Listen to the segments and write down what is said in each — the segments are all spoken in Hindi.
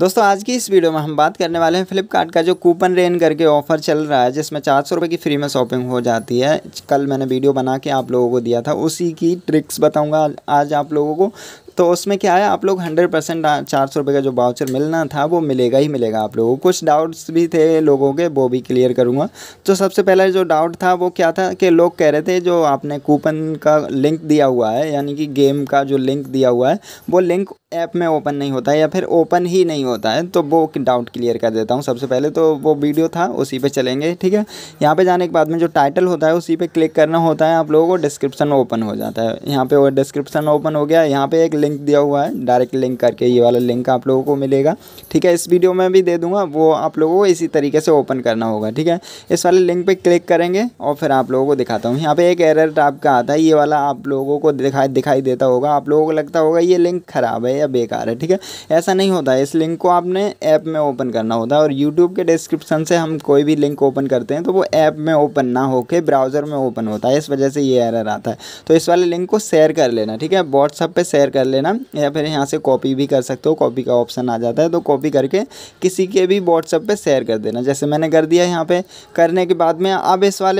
दोस्तों आज की इस वीडियो में हम बात करने वाले हैं फ्लिपकार्ट का जो कूपन रेन करके ऑफर चल रहा है जिसमें चार सौ रुपये की फ्री में शॉपिंग हो जाती है कल मैंने वीडियो बना के आप लोगों को दिया था उसी की ट्रिक्स बताऊंगा आज आप लोगों को तो उसमें क्या है आप लोग हंड्रेड परसेंट चार सौ रुपये का जो बाउचर मिलना था वो मिलेगा ही मिलेगा आप लोगों को कुछ डाउट्स भी थे लोगों के वो भी क्लियर करूँगा तो सबसे पहला जो डाउट था वो क्या था कि लोग कह रहे थे जो आपने कूपन का लिंक दिया हुआ है यानी कि गेम का जो लिंक दिया हुआ है वो लिंक ऐप में ओपन नहीं होता है या फिर ओपन ही नहीं होता है तो वो डाउट क्लियर कर देता हूँ सबसे पहले तो वो वीडियो था उसी पे चलेंगे ठीक है यहाँ पे जाने के बाद में जो टाइटल होता है उसी पे क्लिक करना होता है आप लोगों को डिस्क्रिप्शन ओपन हो जाता है यहाँ पे वो डिस्क्रिप्शन ओपन हो गया यहाँ पे एक लिंक दिया हुआ है डायरेक्ट लिंक करके ये वाला लिंक आप लोगों को मिलेगा ठीक है इस वीडियो में भी दे दूँगा वो आप लोगों को इसी तरीके से ओपन करना होगा ठीक है इस वाले लिंक पर क्लिक करेंगे और फिर आप लोगों को दिखाता हूँ यहाँ पर एक एरर टाइप का आता है ये वाला आप लोगों को दिखाई दिखाई देता होगा आप लोगों को लगता होगा ये लिंक ख़राब है या बेकार है ठीक है ऐसा नहीं होता है इस लिंक को आपने ऐप में ओपन करना होता है और यूट्यूब के डिस्क्रिप्शन से हम कोई भी लिंक ओपन करते हैं तो वो ऐप में ओपन ना होकर ब्राउज़र में ओपन होता है इस वजह से ये एरर आता है तो इस वाले लिंक को शेयर कर लेना ठीक है व्हाट्सअप पर शेयर कर लेना या फिर यहाँ से कॉपी भी कर सकते हो कॉपी का ऑप्शन आ जाता है तो कॉपी करके किसी के भी व्हाट्सअप पर शेयर कर देना जैसे मैंने कर दिया यहाँ पर करने के बाद में अब इस वाले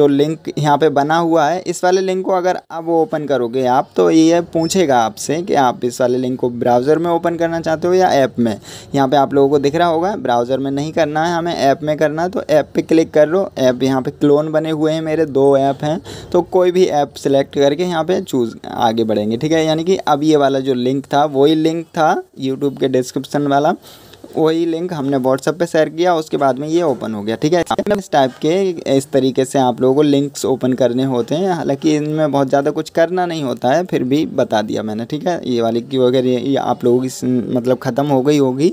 जो लिंक यहाँ पर बना हुआ है इस वाले लिंक को अगर अब ओपन करोगे आप तो ये पूछेगा आपसे कि आप इस वाले लिंक को ब्राउज़र में ओपन करना चाहते हो या ऐप में यहाँ पे आप लोगों को दिख रहा होगा ब्राउज़र में नहीं करना है हमें ऐप में करना है तो ऐप पे क्लिक कर लो ऐप यहाँ पे क्लोन बने हुए हैं मेरे दो ऐप हैं तो कोई भी ऐप सेलेक्ट करके यहाँ पर चूज़ आगे बढ़ेंगे ठीक है यानी कि अब ये वाला जो लिंक था वही लिंक था यूट्यूब के डिस्क्रिप्सन वाला वही लिंक हमने व्हाट्सअप पे शेयर किया उसके बाद में ये ओपन हो गया ठीक है इस टाइप के इस तरीके से आप लोगों को लिंक्स ओपन करने होते हैं हालांकि इनमें बहुत ज़्यादा कुछ करना नहीं होता है फिर भी बता दिया मैंने ठीक है ये वाली की अगर ये आप लोगों की मतलब ख़त्म हो गई होगी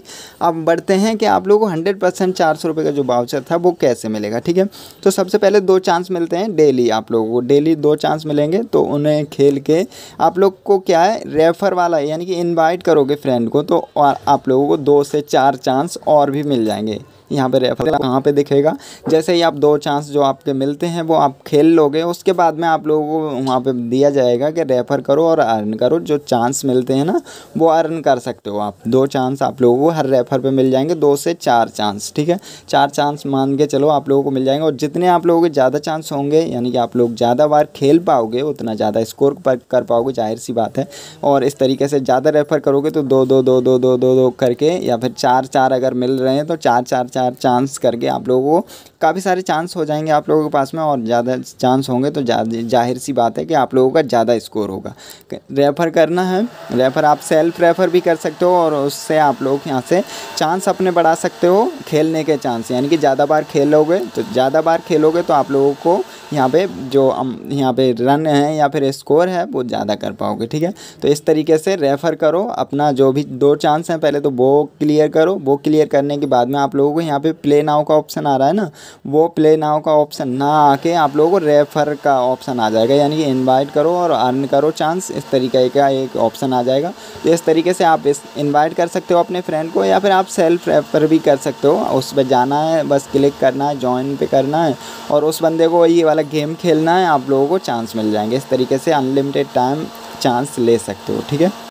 अब बढ़ते हैं कि आप लोगों को हंड्रेड परसेंट चार सौ रुपये का जो बाउचर था वो कैसे मिलेगा ठीक है तो सबसे पहले दो चांस मिलते हैं डेली आप लोगों को डेली दो चांस मिलेंगे तो उन्हें खेल के आप लोग को क्या है रेफर वाला यानी कि इन्वाइट करोगे फ्रेंड को तो आप लोगों को दो से चार चार चांस और भी मिल जाएंगे यहाँ पे रेफर कहाँ पे दिखेगा जैसे ही आप दो चांस जो आपके मिलते हैं वो आप खेल लोगे उसके बाद में आप लोगों को वहाँ पे दिया जाएगा कि रेफ़र करो और अर्न करो जो चांस मिलते हैं ना वो अर्न कर सकते हो आप दो चांस आप लोगों को हर रेफ़र पर मिल जाएंगे दो से चार चांस ठीक है चार चांस मान के चलो आप लोगों को मिल जाएंगे और जितने आप लोगों के ज़्यादा चांस होंगे यानी कि आप लोग ज़्यादा बार खेल पाओगे उतना ज़्यादा स्कोर कर पाओगे जाहिर सी बात है और इस तरीके से ज़्यादा रेफ़र करोगे तो दो दो दो दो दो दो करके या फिर चार चार अगर मिल रहे हैं तो चार चार चार चार चांस करके आप लोगों को काफ़ी सारे चांस हो जाएंगे आप लोगों के पास में और ज़्यादा चांस होंगे तो जाहिर सी बात है कि आप लोगों का ज़्यादा स्कोर होगा रेफ़र करना है रेफ़र आप सेल्फ रेफ़र भी कर सकते हो और उससे आप लोग यहाँ से चांस अपने बढ़ा सकते हो खेलने के चांस यानी कि ज़्यादा बार खेलोगे तो ज़्यादा बार खेलोगे तो आप लोगों को यहाँ पे जो यहाँ पे रन है या फिर स्कोर है वो ज़्यादा कर पाओगे ठीक है तो इस तरीके से रेफ़र करो अपना जो भी दो चांस हैं पहले तो वो क्लियर करो वो क्लियर करने के बाद में आप लोगों को यहाँ पे प्ले नाव का ऑप्शन आ रहा है ना वो प्ले नाव का ऑप्शन ना आके आप लोगों को रेफर का ऑप्शन आ जाएगा यानी कि इन्वाइट करो और अर्न करो चांस इस तरीके का एक ऑप्शन आ जाएगा तो इस तरीके से आप इस इन्वाइट कर सकते हो अपने फ्रेंड को या फिर आप सेल्फ रेफर भी कर सकते हो उस पर जाना है बस क्लिक करना है ज्वाइन पे करना है और उस बंदे को ये वाला गेम खेलना है आप लोगों को चांस मिल जाएंगे इस तरीके से अनलिमिटेड टाइम चांस ले सकते हो ठीक है